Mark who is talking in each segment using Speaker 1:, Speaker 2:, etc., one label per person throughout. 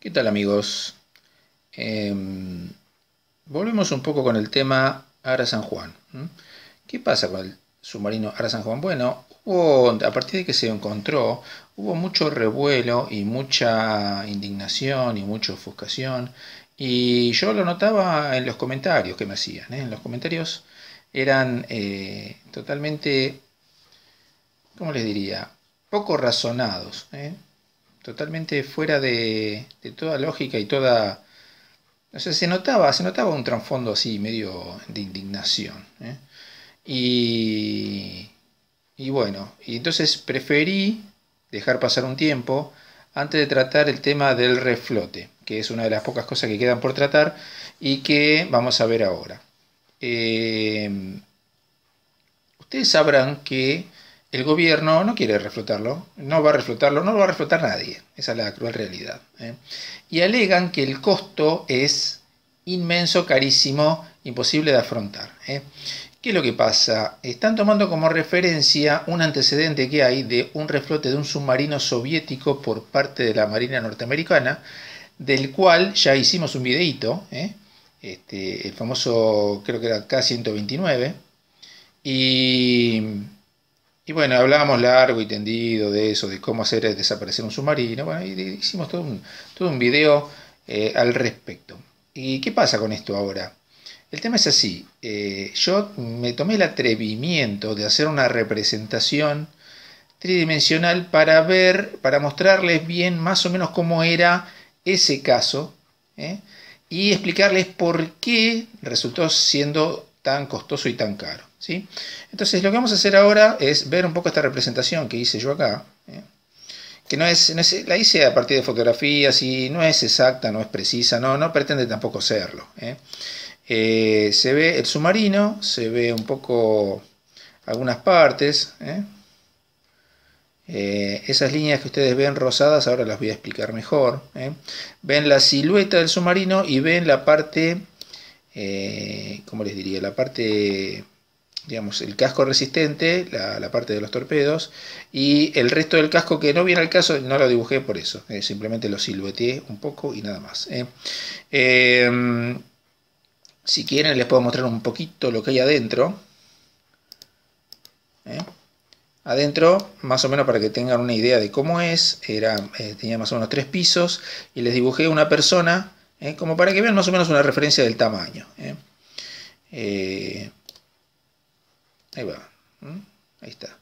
Speaker 1: ¿Qué tal amigos? Em,
Speaker 2: volvemos un poco con el tema Ara San Juan. ¿Qué pasa con el submarino Ara San Juan? Bueno, a partir de que se encontró, hubo mucho revuelo y mucha indignación y mucha ofuscación. Y yo lo notaba en los comentarios que me hacían. ¿eh? En los comentarios eran eh, totalmente, ¿cómo les diría? Poco razonados. ¿eh? totalmente fuera de, toda lógica y toda... No sé, se notaba, se notaba un trasfondo así, medio de indignación. ¿eh? Y, bueno, y entonces preferí dejar pasar un tiempo antes de tratar el tema del reflote, que es una de las pocas cosas que quedan por tratar y que vamos a ver ahora. Eh, ustedes sabrán que el gobierno no quiere reflotarlo, no va a reflotarlo, no lo va a reflotar nadie. Esa es la cruel realidad. ¿eh? Y alegan que el costo es inmenso, carísimo, imposible de afrontar. ¿eh? ¿Qué es lo que pasa? Están tomando como referencia un antecedente que hay de un reflote de un submarino soviético por parte de la Marina norteamericana, del cual ya hicimos un videíto, ¿eh? este, el famoso, creo que era K-129, y y bueno, hablábamos largo y tendido de eso, de cómo hacer desaparecer un submarino. Bueno, y hicimos todo un, todo un video eh, al respecto. ¿Y qué pasa con esto ahora? El tema es así. Eh, yo me tomé el atrevimiento de hacer una representación tridimensional para ver, para mostrarles bien más o menos cómo era ese caso ¿eh? y explicarles por qué resultó siendo tan costoso y tan caro. ¿sí? Entonces lo que vamos a hacer ahora es ver un poco esta representación que hice yo acá, ¿eh? que no es, la hice a partir de fotografías y no es exacta, no es precisa, no, no pretende tampoco serlo. ¿eh? Eh, se ve el submarino, se ve un poco algunas partes. esas líneas que ustedes ven rosadas, ahora las voy a explicar mejor. Ven la silueta del submarino y ven la parte eh, ¿cómo les diría? La parte, digamos, el casco resistente, la, parte de los torpedos, y el resto del casco que no viene al caso, no lo dibujé por eso, eh, simplemente lo silueteé un poco y nada más. Eh. Em, si quieren les puedo mostrar un poquito lo que hay adentro. Eh. Adentro, más o menos para que tengan una idea de cómo es, era, tenía más o menos tres pisos y les dibujé una persona ¿eh? como para que vean más o menos una referencia del tamaño. ¿eh? Eh, ahí va, ¿Mm? ahí está.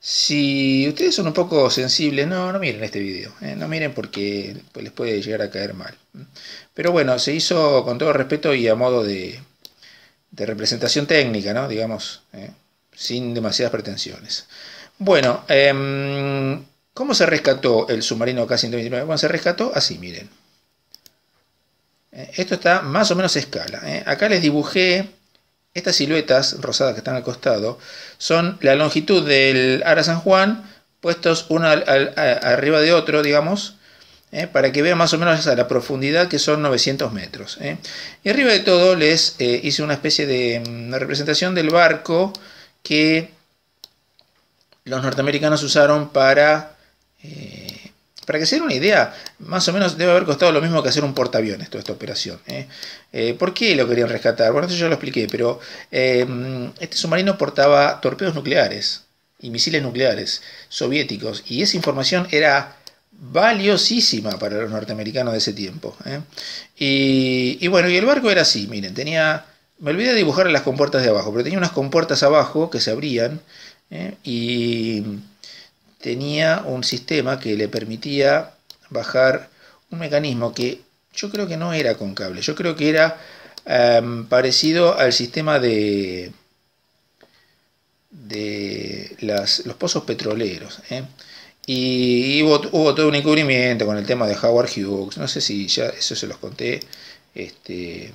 Speaker 2: Si ustedes son un poco sensibles, no, no miren este video, no miren porque pues, les puede llegar a caer mal. ¿Mm? Pero bueno, se hizo con todo respeto y a modo de, de representación técnica, ¿no? digamos, sin demasiadas pretensiones. Bueno, em, ¿cómo se rescató el submarino K-129? Bueno, se rescató así, miren. Eh, esto está más o menos a escala. ¿eh? Acá les dibujé estas siluetas rosadas que están al costado. Son la longitud del Ara San Juan puestos uno arriba de otro, digamos, ¿eh? para que vean más o menos la profundidad que son 900 metros. Y arriba de todo les hice una especie de mm, representación del barco que los norteamericanos usaron para para que se den una idea, más o menos debe haber costado lo mismo que hacer un portaaviones toda esta operación. ¿eh? Eh, por qué lo querían rescatar? Bueno, eso ya lo expliqué, pero eh, este submarino portaba torpedos nucleares y misiles nucleares soviéticos, y esa información era valiosísima para los norteamericanos de ese tiempo. Y, bueno, y el barco era así, miren, tenía... Me olvidé de dibujar las compuertas de abajo, pero tenía unas compuertas abajo que se abrían y tenía un sistema que le permitía bajar un mecanismo que yo creo que no era con cable, yo creo que era em, parecido al sistema de, de los pozos petroleros. ¿eh? Y, hubo, todo un encubrimiento con el tema de Howard Hughes, no sé si ya eso se los conté. Este,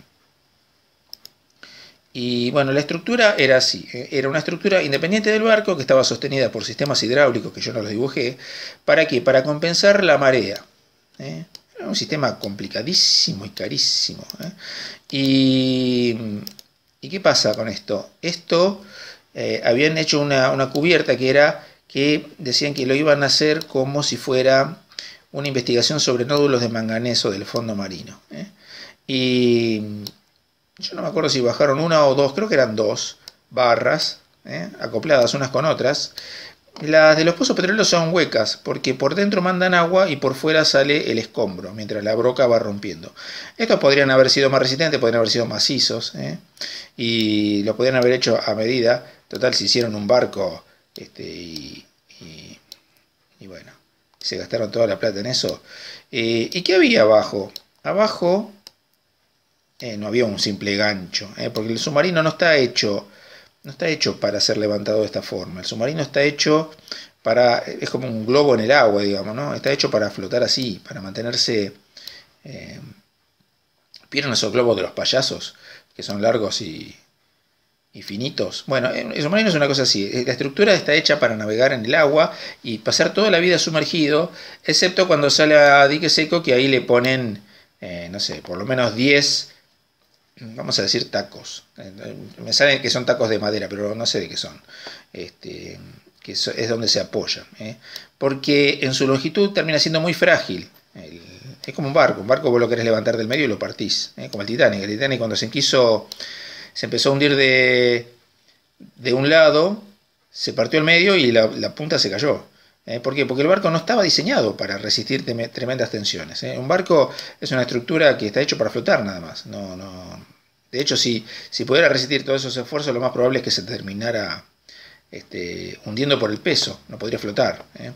Speaker 2: y bueno, la estructura era así, eh, era una estructura independiente del barco que estaba sostenida por sistemas hidráulicos que yo no los dibujé, ¿para qué? Para compensar la marea. ¿Eh? Era un sistema complicadísimo y carísimo. ¿eh? Y, qué pasa con esto? Esto habían hecho una, una cubierta que era que decían que lo iban a hacer como si fuera una investigación sobre nódulos de manganeso del fondo marino. Y yo no me acuerdo si bajaron una o dos, creo que eran dos barras, ¿eh? acopladas unas con otras. Las de los pozos petroleros son huecas, porque por dentro mandan agua y por fuera sale el escombro, mientras la broca va rompiendo. Estos podrían haber sido más resistentes, podrían haber sido macizos, ¿eh? y lo podrían haber hecho a medida. Total, se hicieron un barco este, y, bueno, se gastaron toda la plata en eso. Eh, ¿Y qué había abajo? Abajo eh, no había un simple gancho, eh, porque el submarino no está hecho no está hecho para ser levantado de esta forma. El submarino está hecho para es como un globo en el agua, digamos, ¿no? Está hecho para flotar así, para mantenerse eh, esos globos de los payasos? Que son largos y, finitos. Bueno, el submarino es una cosa así. Eh, la estructura está hecha para navegar en el agua y pasar toda la vida sumergido, excepto cuando sale a dique seco, que ahí le ponen, no sé, por lo menos 10 vamos a decir tacos. Eh, me saben que son tacos de madera, pero no sé de qué son. Este, que es donde se apoya. ¿eh? Porque en su longitud termina siendo muy frágil. es como un barco. Un barco vos lo querés levantar del medio y lo partís. ¿eh? Como el Titanic. El Titanic cuando se quiso. se empezó a hundir de, de un lado. Se partió el medio y la punta se cayó. ¿eh? ¿Por qué? Porque el barco no estaba diseñado para resistir tremendas tensiones. ¿eh? Un barco es una estructura que está hecho para flotar nada más. No, De hecho, si, si pudiera resistir todos esos esfuerzos, lo más probable es que se terminara este, hundiendo por el peso, no podría flotar. ¿eh?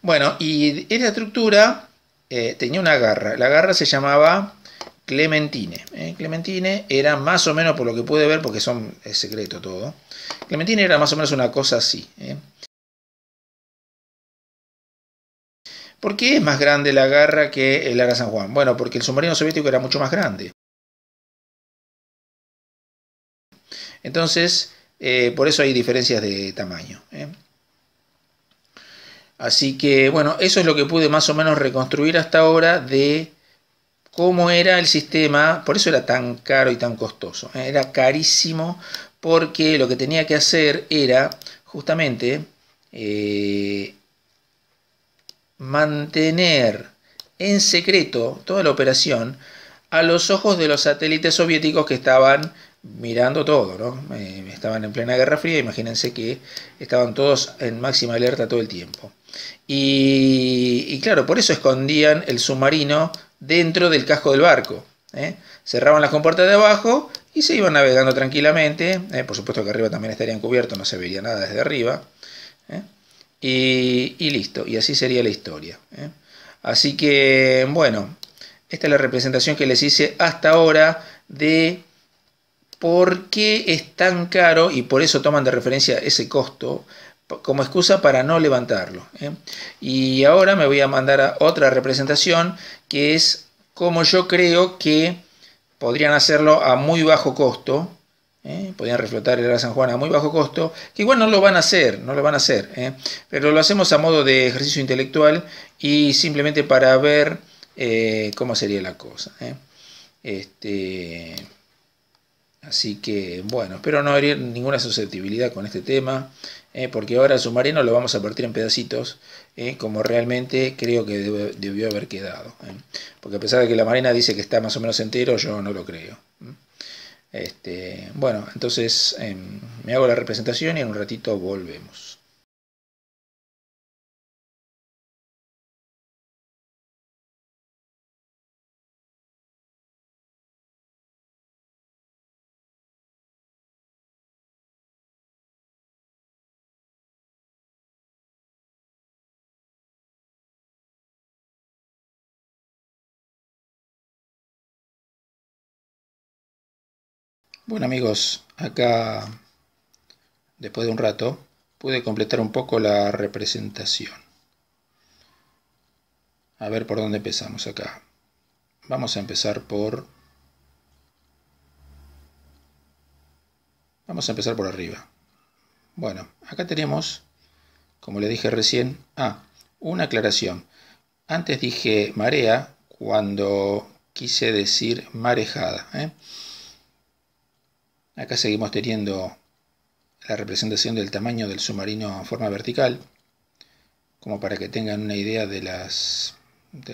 Speaker 2: Bueno, y esa estructura tenía una garra. La garra se llamaba Clementine. Clementine era más o menos, por lo que puede ver, porque son, es secreto todo, Clementine era más o menos una cosa así. ¿Por qué es más grande la garra que el Ara San Juan? Bueno, porque el submarino soviético era mucho más grande. Entonces, eh, por eso hay diferencias de tamaño. ¿eh? Así que, bueno, eso es lo que pude más o menos reconstruir hasta ahora de cómo era el sistema. Por eso era tan caro y tan costoso. ¿eh? Era carísimo porque lo que tenía que hacer era justamente mantener en secreto toda la operación a los ojos de los satélites soviéticos que estaban mirando todo, ¿no? Eh, estaban en plena Guerra Fría, imagínense que estaban todos en máxima alerta todo el tiempo. Y, claro, por eso escondían el submarino dentro del casco del barco. ¿eh? Cerraban las compuertas de abajo y se iban navegando tranquilamente. ¿eh? Por supuesto que arriba también estarían cubiertos, no se vería nada desde arriba. Y, listo, y así sería la historia. ¿eh? Así que, bueno, esta es la representación que les hice hasta ahora de por qué es tan caro y por eso toman de referencia ese costo como excusa para no levantarlo. ¿eh? Y ahora me voy a mandar a otra representación que es como yo creo que podrían hacerlo a muy bajo costo ¿eh? podían reflotar el San Juan a muy bajo costo, que igual no lo van a hacer, no lo van a hacer, ¿eh? pero lo hacemos a modo de ejercicio intelectual y simplemente para ver eh, cómo sería la cosa. Este, así que bueno, espero no haber ninguna susceptibilidad con este tema, porque ahora el submarino lo vamos a partir en pedacitos, como realmente creo que debió haber quedado. Porque a pesar de que la marina dice que está más o menos entero, yo no lo creo.
Speaker 1: Este, bueno, entonces em, me hago la representación y en un ratito volvemos. Bueno amigos, acá después de un rato
Speaker 2: pude completar un poco la representación. A ver por dónde empezamos acá. Vamos a empezar por... Vamos a empezar por arriba. Bueno, acá tenemos, como le dije recién, ah, una aclaración. Antes dije marea cuando quise decir marejada. ¿eh? Acá seguimos teniendo la representación del tamaño del submarino en forma vertical, como para que tengan una idea de las,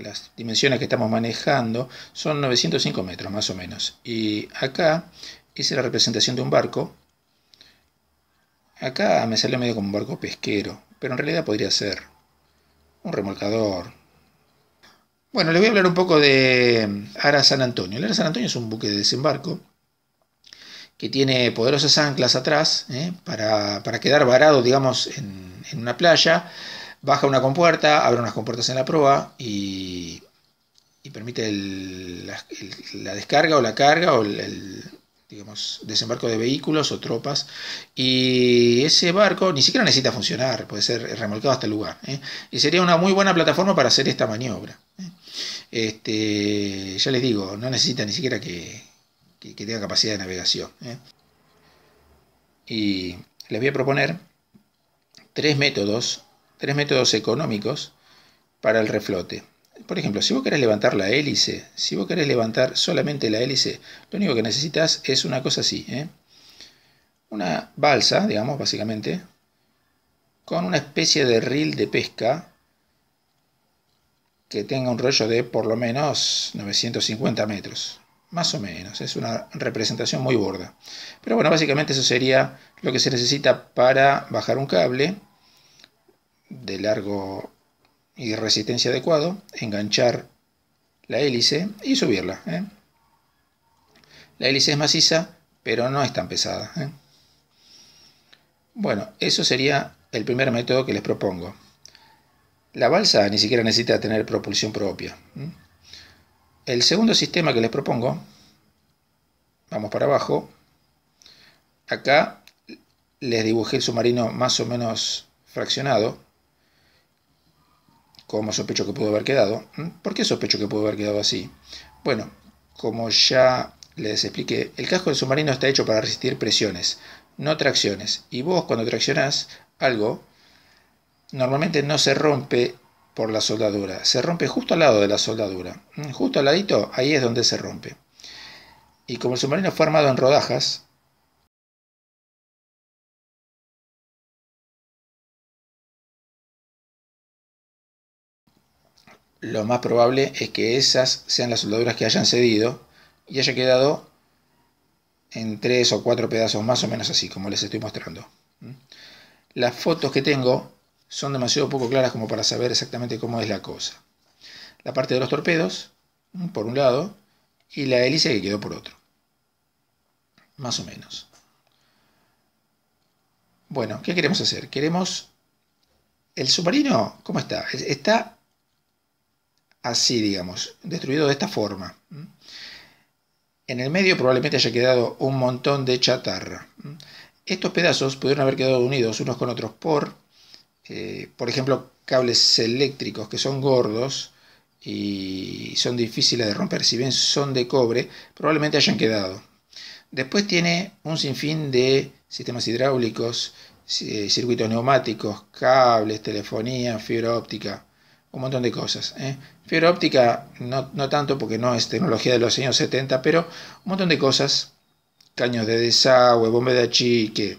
Speaker 2: las dimensiones que estamos manejando, son 905 metros más o menos. Y acá hice la representación de un barco. Acá me salió medio como un barco pesquero, pero en realidad podría ser un remolcador. Bueno, les voy a hablar un poco de Ara San Antonio. El Ara San Antonio es un buque de desembarco que tiene poderosas anclas atrás ¿eh? para, quedar varado, digamos, en, una playa. Baja una compuerta, abre unas compuertas en la proa y, y permite la, descarga o la carga o el, digamos, desembarco de vehículos o tropas. Y ese barco ni siquiera necesita funcionar, puede ser remolcado hasta el lugar. ¿eh? Y sería una muy buena plataforma para hacer esta maniobra. ¿eh? Este, ya les digo, no necesita ni siquiera que, que, tenga capacidad de navegación. ¿eh? Y les voy a proponer tres métodos, tres métodos económicos para el reflote. Por ejemplo, si vos querés levantar la hélice, si vos querés levantar solamente la hélice, lo único que necesitas es una cosa así, ¿eh? una balsa, digamos, básicamente, con una especie de reel de pesca que tenga un rollo de por lo menos 950 metros. Más o menos, es una representación muy gorda. Pero bueno, básicamente eso sería lo que se necesita para bajar un cable de largo y resistencia adecuado, enganchar la hélice y subirla. ¿eh? La hélice es maciza, pero no es tan pesada. ¿eh? Bueno, eso sería el primer método que les propongo. La balsa ni siquiera necesita tener propulsión propia. ¿eh? El segundo sistema que les propongo, vamos para abajo, acá les dibujé el submarino más o menos fraccionado, como sospecho que pudo haber quedado. ¿Mm? ¿Por qué sospecho que pudo haber quedado así? Bueno, como ya les expliqué, el casco del submarino está hecho para resistir presiones, no tracciones. Y vos cuando traccionás algo, normalmente no se rompe por la soldadura. Se rompe justo al lado de la soldadura. Mm, justo al ladito, ahí es donde se rompe. Y como el
Speaker 1: submarino fue armado en rodajas, lo más probable es que esas sean las soldaduras que hayan cedido y haya quedado
Speaker 2: en tres o cuatro pedazos más o menos así, como les estoy mostrando. Mm. Las fotos que tengo son demasiado poco claras como para saber exactamente cómo es la cosa. La parte de los torpedos, mm, por un lado, y la hélice que quedó por otro. Más o menos. Bueno, ¿qué queremos hacer? Queremos... ¿El submarino cómo está? Está así, digamos, destruido de esta forma. Mm. En el medio probablemente haya quedado un montón de chatarra. Mm. Estos pedazos pudieron haber quedado unidos unos con otros por eh, por ejemplo, cables eléctricos que son gordos y son difíciles de romper, si bien son de cobre, probablemente hayan quedado. Después tiene un sinfín de sistemas hidráulicos, eh, circuitos neumáticos, cables, telefonía, fibra óptica, un montón de cosas. ¿eh? Fibra óptica no, tanto porque no es tecnología de los años 70, pero un montón de cosas, caños de desagüe, bombe de achique,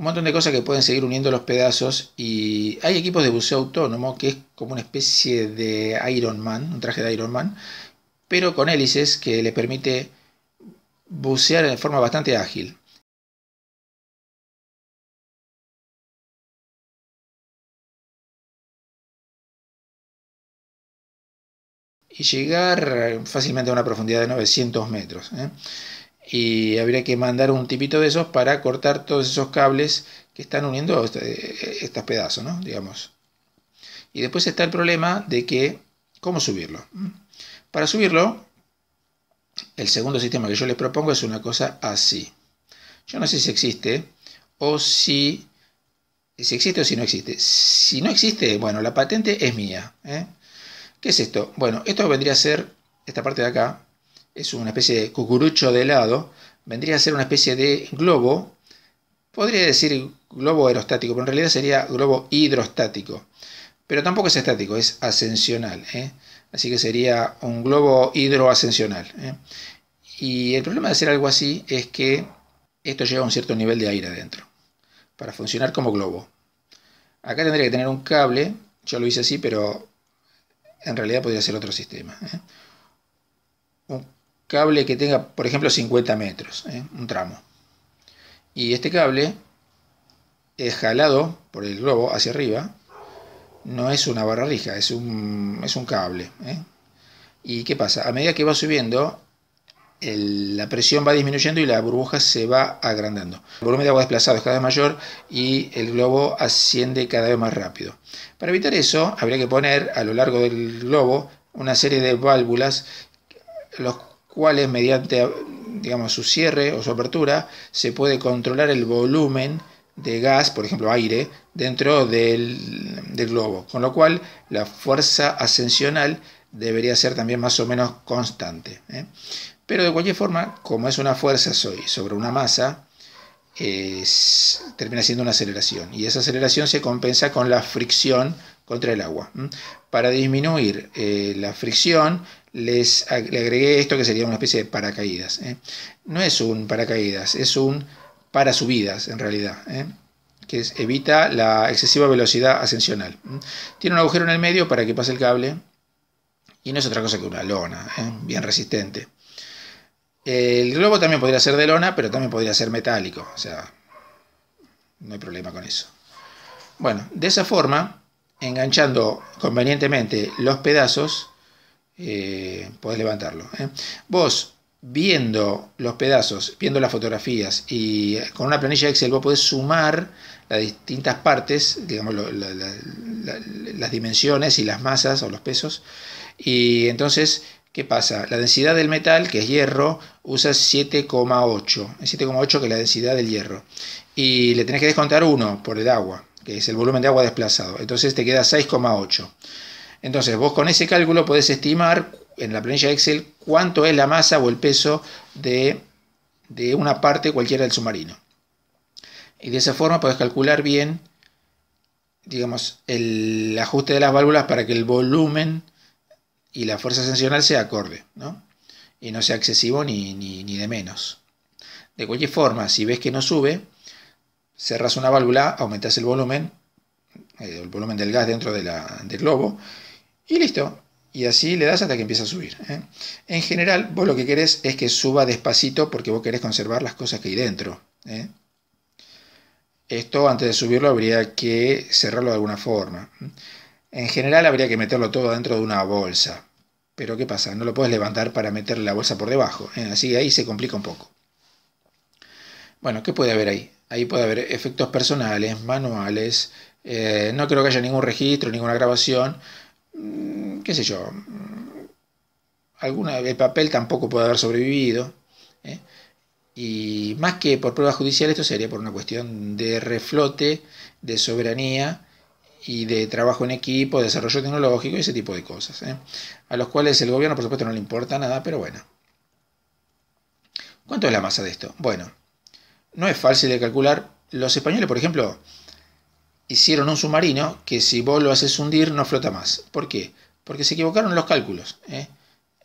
Speaker 2: un montón de cosas que pueden seguir uniendo los pedazos y hay equipos de buceo autónomo que es como una especie de Iron Man, un traje de Iron Man, pero con hélices que le permite
Speaker 1: bucear de forma bastante ágil. Y llegar fácilmente a una profundidad de 900
Speaker 2: metros. ¿eh? y habría que mandar un tipito de esos para cortar todos esos cables que están uniendo este, estos pedazos, ¿no? Digamos. Y después está el problema de que, ¿cómo subirlo? ¿Mm? Para subirlo, el segundo sistema que yo les propongo es una cosa así. Yo no sé si existe o si, existe o si no existe. Si no existe, bueno, la patente es mía. ¿eh? ¿Qué es esto? Bueno, esto vendría a ser esta parte de acá, es una especie de cucurucho de helado, vendría a ser una especie de globo, podría decir globo aerostático, pero en realidad sería globo hidrostático. Pero tampoco es estático, es ascensional. ¿eh? Así que sería un globo hidroascensional. ¿eh? Y el problema de hacer algo así es que esto lleva un cierto nivel de aire adentro, para funcionar como globo. Acá tendría que tener un cable, yo lo hice así, pero en realidad podría ser otro sistema. ¿eh? cable que tenga, por ejemplo, 50 metros, ¿eh? un tramo. Y este cable es jalado por el globo hacia arriba. No es una barra rija, es un, es un cable. ¿eh? ¿Y qué pasa? A medida que va subiendo, la presión va disminuyendo y la burbuja se va agrandando. El volumen de agua desplazado es cada vez mayor y el globo asciende cada vez más rápido. Para evitar eso, habría que poner a lo largo del globo una serie de válvulas los es mediante digamos, su cierre o su apertura se puede controlar el volumen de gas, por ejemplo aire, dentro del, globo, con lo cual la fuerza ascensional debería ser también más o menos constante.
Speaker 1: ¿eh? Pero de cualquier
Speaker 2: forma, como es una fuerza sobre una masa, es, termina siendo una aceleración y esa aceleración se compensa con la fricción contra el agua. Para disminuir eh, la fricción, les agregué esto que sería una especie de paracaídas. ¿eh? No es un paracaídas, es un para subidas en realidad, ¿eh? que evita la excesiva velocidad ascensional. Tiene un agujero en el medio para que pase el cable y no es otra cosa que una lona, ¿eh? bien resistente. El globo también podría ser de lona, pero también podría ser metálico, o sea, no hay problema con eso. Bueno, de esa forma, enganchando convenientemente los pedazos, eh, podés levantarlo. ¿eh? Vos, viendo los pedazos, viendo las fotografías y eh, con una planilla Excel, vos podés sumar las distintas partes, digamos, las dimensiones y las masas o los pesos. Y entonces ¿Qué pasa? La densidad del metal, que es hierro, usa 7,8. 7,8 que es la densidad del hierro. Y le tenés que descontar 1 por el agua, que es el volumen de agua desplazado. Entonces te queda 6,8. Entonces vos con ese cálculo podés estimar en la planilla Excel cuánto es la masa o el peso de, una parte cualquiera del submarino. Y de esa forma podés calcular bien, digamos, el ajuste de las válvulas para que el volumen y la fuerza ascensional sea acorde, ¿no? Y no sea excesivo ni, de menos. De cualquier forma, si ves que no sube, cerras una válvula, aumentas el volumen, eh, el volumen del gas dentro del globo, y listo. Y así le das hasta que empieza a subir. ¿eh? En general, vos lo que querés es que suba despacito porque vos querés conservar las cosas que hay dentro. ¿eh? Esto antes de subirlo habría que cerrarlo de alguna forma. En general habría que meterlo todo dentro de una bolsa. Pero ¿qué pasa? No lo puedes levantar para meter la bolsa por debajo. ¿eh? Así que ahí se complica un poco. Bueno, ¿qué puede haber ahí? Ahí puede haber efectos personales, manuales. no creo que haya ningún registro, ninguna grabación Mm, qué sé yo, mm, alguna, el papel tampoco puede haber sobrevivido. ¿eh? Y más que por prueba judicial, esto sería por una cuestión de reflote, de soberanía y de trabajo en equipo, desarrollo tecnológico y ese tipo de cosas. ¿eh? A los cuales el gobierno, por supuesto, no le importa nada, pero bueno. ¿Cuánto es la masa de esto? Bueno, no es fácil de calcular. Los españoles, por ejemplo, hicieron un submarino que si vos lo haces hundir no flota más. ¿Por qué? Porque se equivocaron los cálculos. ¿eh?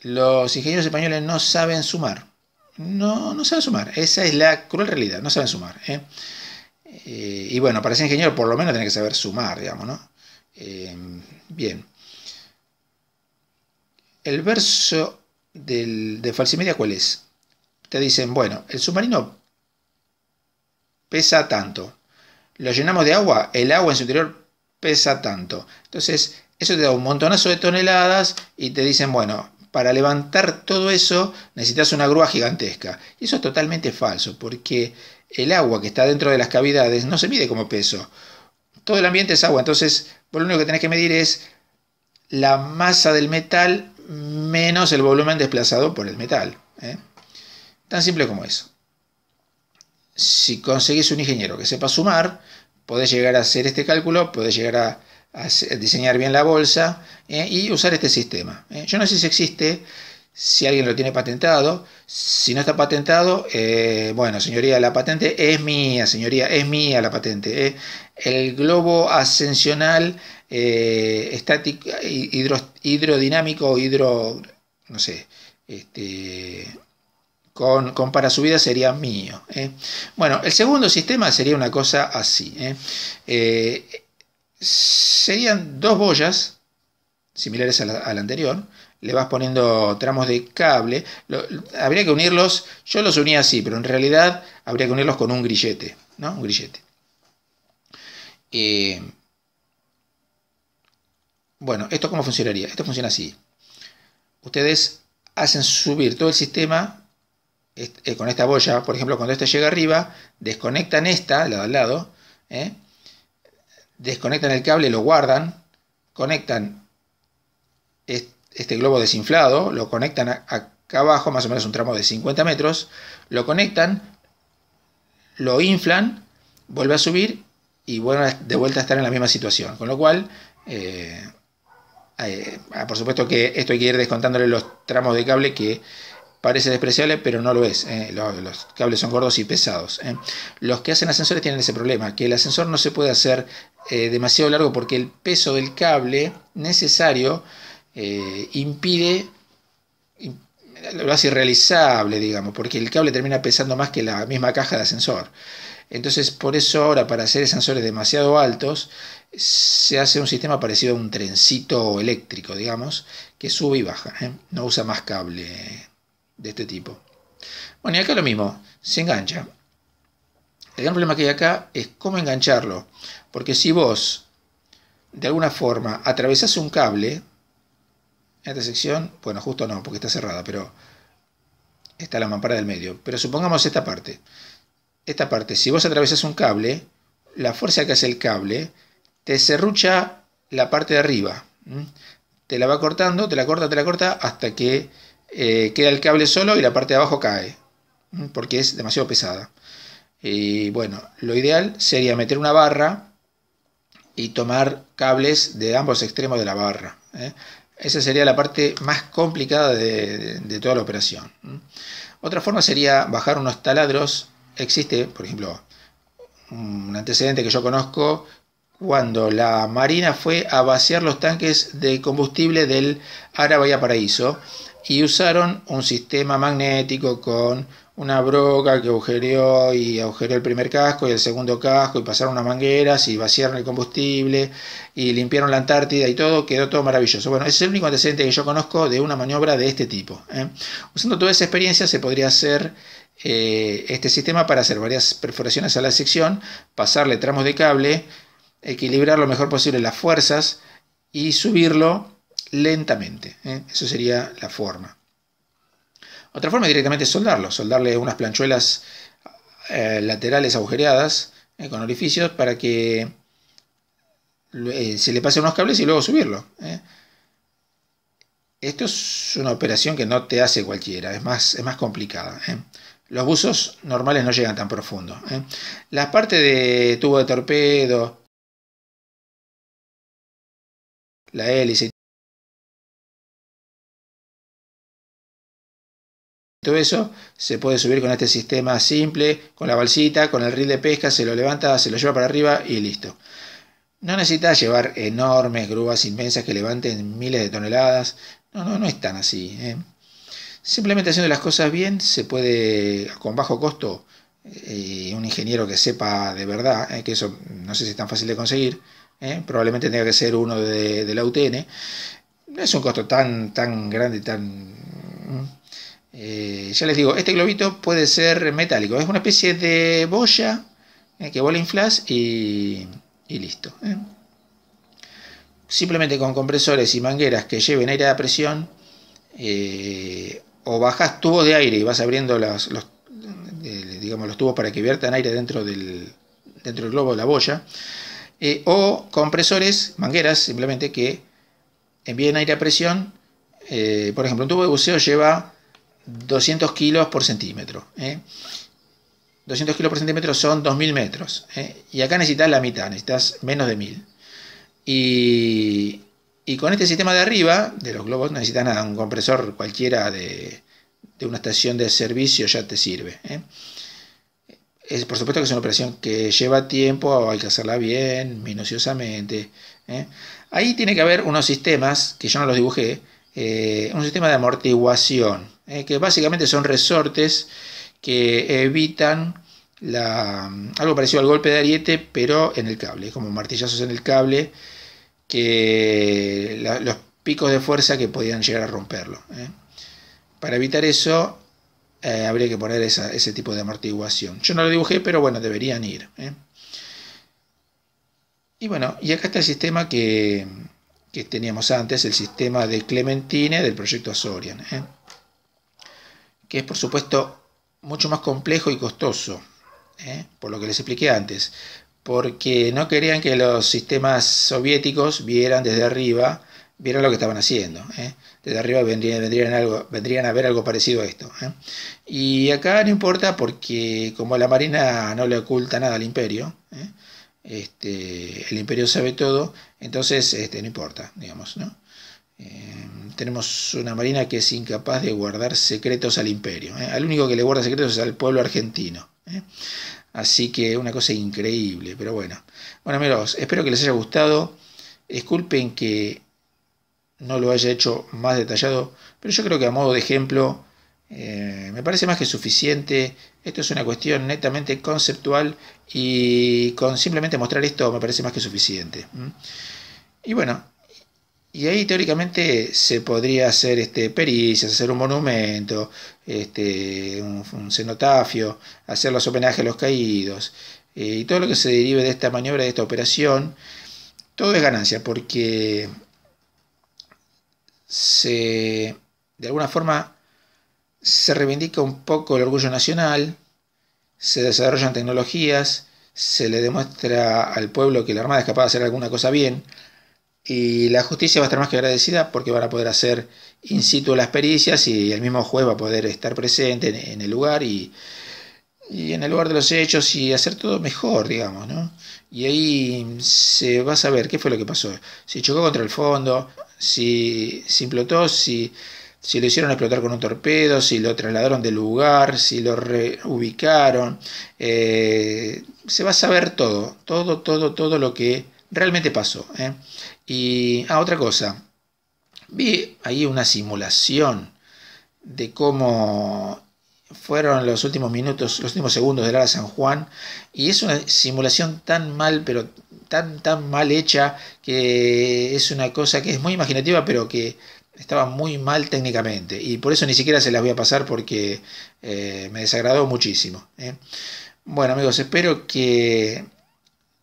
Speaker 2: Los ingenieros españoles no saben sumar. No, no saben sumar. Esa es la cruel realidad. No saben sumar. ¿eh? Eh, y bueno, para ser ingeniero por lo menos tiene que saber sumar, digamos, ¿no? bien. El verso del, de Falsimedia, ¿cuál es? Te dicen, bueno, el submarino pesa tanto lo llenamos de agua, el agua en su interior pesa tanto. Entonces, eso te da un montonazo de toneladas y te dicen, bueno, para levantar todo eso necesitas una grúa gigantesca. Y eso es totalmente falso, porque el agua que está dentro de las cavidades no se mide como peso. Todo el ambiente es agua, entonces lo único que tenés que medir es la masa del metal menos el volumen desplazado por el metal. ¿eh? Tan simple como eso si conseguís un ingeniero que sepa sumar, podés llegar a hacer este cálculo, podés llegar a, diseñar bien la bolsa eh, y usar este sistema. Eh. yo no sé si existe, si alguien lo tiene patentado. Si no está patentado, eh, bueno, señoría, la patente es mía, señoría, es mía la patente. El globo ascensional estático, o hidrodinámico, hidro, no sé, este, con, para subida sería mío. ¿eh? Bueno, el segundo sistema sería una cosa así. ¿eh? Eh, serían dos boyas similares a la, anterior, le vas poniendo tramos de cable, habría que unirlos, yo los unía así, pero en realidad habría que unirlos con un grillete, ¿no? Un grillete. bueno, ¿esto cómo funcionaría? Esto funciona así. Ustedes hacen subir todo el sistema eh, con esta boya, por ejemplo, cuando esta llega arriba, desconectan esta, la de al lado, ¿eh? desconectan el cable, lo guardan, conectan este, globo desinflado, lo conectan acá abajo, más o menos un tramo de 50 metros, lo conectan, lo inflan, vuelve a subir y vuelve de vuelta a estar en la misma situación. Con lo cual, eh, ah, por supuesto que esto hay que ir descontándole los tramos de cable que parece despreciable, pero no lo es. ¿eh? Los, cables son gordos y pesados. ¿eh? Los que hacen ascensores tienen ese problema, que el ascensor no se puede hacer eh, demasiado largo porque el peso del cable necesario impide, lo hace irrealizable, digamos, porque el cable termina pesando más que la misma caja de ascensor. Entonces, por eso ahora, para hacer ascensores demasiado altos, se hace un sistema parecido a un trencito eléctrico, digamos, que sube y baja. No usa más cable de este tipo. Bueno, y acá lo mismo, se engancha. El gran problema que hay acá es cómo engancharlo, porque si vos, de alguna forma, atravesás un cable, en esta sección, bueno, justo no, porque está cerrada, pero está la mampara del medio. Pero supongamos esta parte. Esta parte, si vos atravesás un cable, la fuerza que hace el cable te cerrucha la parte de arriba. Te la va cortando, te la corta, te la corta, hasta que eh, queda el cable solo y la parte de abajo cae, porque es demasiado pesada. Y bueno, lo ideal sería meter una barra y tomar cables de ambos extremos de la barra. ¿eh? Esa sería la parte más complicada de, toda la operación. Otra forma sería bajar unos taladros. Existe, por ejemplo, un antecedente que yo conozco cuando la Marina fue a vaciar los tanques de combustible del Ara Paraíso y usaron un sistema magnético con una broca que agujereó y agujereó el primer casco y el segundo casco y pasaron unas mangueras y vaciaron el combustible y limpiaron la Antártida y todo, quedó todo maravilloso. Bueno, ese es el único antecedente que yo conozco de una maniobra de este tipo. ¿eh? Usando toda esa experiencia se podría hacer eh, este sistema para hacer varias perforaciones a la sección, pasarle tramos de cable, equilibrar lo mejor posible las fuerzas y subirlo lentamente. ¿eh? Eso sería la forma. Otra forma directamente es soldarlo, soldarle unas planchuelas eh, laterales agujereadas eh, con orificios para que se le pasen unos cables y luego subirlo. Esto es una operación que no te hace cualquiera, es más, es más complicada. Los buzos normales no llegan tan profundo. La parte de tubo de
Speaker 1: torpedo, la hélice Todo eso
Speaker 2: se puede subir con este sistema simple, con la balsita, con el reel de pesca, se lo levanta, se lo lleva para arriba y listo. No necesita llevar enormes grúas inmensas que levanten miles de toneladas. No, no, no es tan así. ¿eh? Simplemente haciendo las cosas bien se puede, con bajo costo, y eh, un ingeniero que sepa de verdad, ¿eh? que eso no sé si es tan fácil de conseguir, probablemente tenga que ser uno de, de, la UTN, no es un costo tan, tan grande, tan eh, ya les digo, este globito puede ser metálico. Es una especie de boya eh, que vos inflas y, listo. ¿eh? Simplemente con compresores y mangueras que lleven aire a presión o bajas tubos de aire y vas abriendo los, digamos, los tubos para que viertan aire dentro del, dentro del globo de la boya. o compresores, mangueras simplemente que envíen aire a presión. por ejemplo, un tubo de buceo lleva 200 kilos por centímetro. 200 ¿eh? kilos por centímetro son 2.000 metros. ¿eh? Y acá necesitas la mitad, necesitas menos de 1.000. Y, con este sistema de arriba, de los globos, no necesitas nada, un compresor cualquiera de, una estación de servicio ya te sirve. ¿eh? Es, por supuesto que es una operación que lleva tiempo, hay que hacerla bien, minuciosamente. Ahí tiene que haber unos sistemas, que yo no los dibujé, un sistema de amortiguación. Eh, que básicamente son resortes que evitan algo parecido al golpe de ariete, pero en el cable, como martillazos en el cable, que los picos de fuerza que podían llegar a romperlo. ¿eh? Para evitar eso, eh, habría que poner ese tipo de amortiguación. Yo no lo dibujé, pero bueno, deberían ir. Y bueno, y acá está el sistema que, que, teníamos antes, el sistema de Clementine del proyecto Azorian que es por supuesto mucho más complejo y costoso, ¿eh? por lo que les expliqué antes, porque no querían que los sistemas soviéticos vieran desde arriba, vieran lo que estaban haciendo. ¿eh? Desde arriba vendrían, vendrían, a ver algo parecido a esto. ¿eh? Y acá no importa porque como la Marina no le oculta nada al imperio, este, el imperio sabe todo, entonces este, no importa, digamos, ¿no? Eh, tenemos una marina que es incapaz de guardar secretos al imperio. ¿eh? Al único que le guarda secretos es al pueblo argentino. ¿eh? Así que una cosa increíble, pero bueno. Bueno, amigos, espero que les haya gustado. Disculpen que no lo haya hecho más detallado, pero yo creo que a modo de ejemplo me parece más que suficiente. Esto es una cuestión netamente conceptual y con simplemente mostrar esto me parece más que suficiente. Y bueno, y ahí teóricamente se podría hacer este, pericias, hacer un monumento, este, un, cenotafio, hacer los homenajes a los caídos. Eh, y todo lo que se derive de esta maniobra, de esta operación, todo es ganancia porque se, de alguna forma se reivindica un poco el orgullo nacional, se desarrollan tecnologías, se le demuestra al pueblo que la Armada es capaz de hacer alguna cosa bien y la justicia va a estar más que agradecida porque van a poder hacer in situ las pericias y el mismo juez va a poder estar presente en, el lugar y, y en el lugar de los hechos y hacer todo mejor, digamos, ¿no? Y ahí se va a saber qué fue lo que pasó. Si chocó contra el fondo, si implotó, si, lo hicieron explotar con un torpedo, si lo trasladaron del lugar, si lo reubicaron. Eh, se va a saber todo, todo, todo, todo lo que realmente pasó. ¿eh? Y ah, otra cosa, vi ahí una simulación de cómo fueron los últimos minutos, los últimos segundos del la San Juan, y es una simulación tan mal, pero tan, tan mal hecha, que es una cosa que es muy imaginativa, pero que estaba muy mal técnicamente, y por eso ni siquiera se las voy a pasar porque eh, me desagradó muchísimo. ¿eh? Bueno amigos, espero que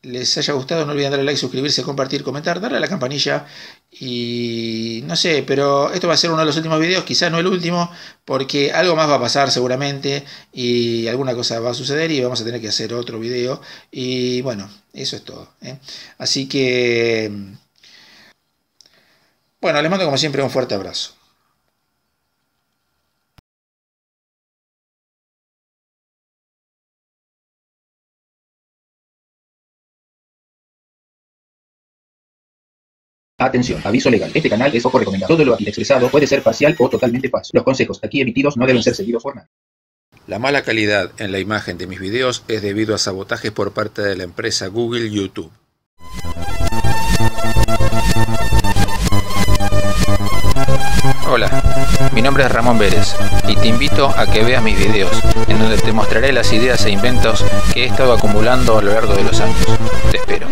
Speaker 2: les haya gustado, no olviden darle like, suscribirse, compartir, comentar, darle a la campanilla y no sé, pero esto va a ser uno de los últimos videos, quizás no el último, porque algo más va a pasar seguramente y alguna cosa va a suceder y vamos a tener que hacer otro video y bueno, eso es todo. ¿eh? Así que, mm, bueno, les mando como
Speaker 1: siempre un fuerte abrazo. Atención, aviso legal. Este canal es poco recomendado. Todo lo aquí expresado puede ser parcial o totalmente falso. Los consejos aquí emitidos no deben ser seguidos por nada.
Speaker 2: La mala calidad en la imagen de mis videos es debido a sabotajes por parte de la empresa Google YouTube.
Speaker 1: Hola, mi nombre es Ramón Vélez y te invito a que veas mis videos,
Speaker 2: en donde te mostraré las ideas e inventos que he estado acumulando a lo largo de los años. Te espero.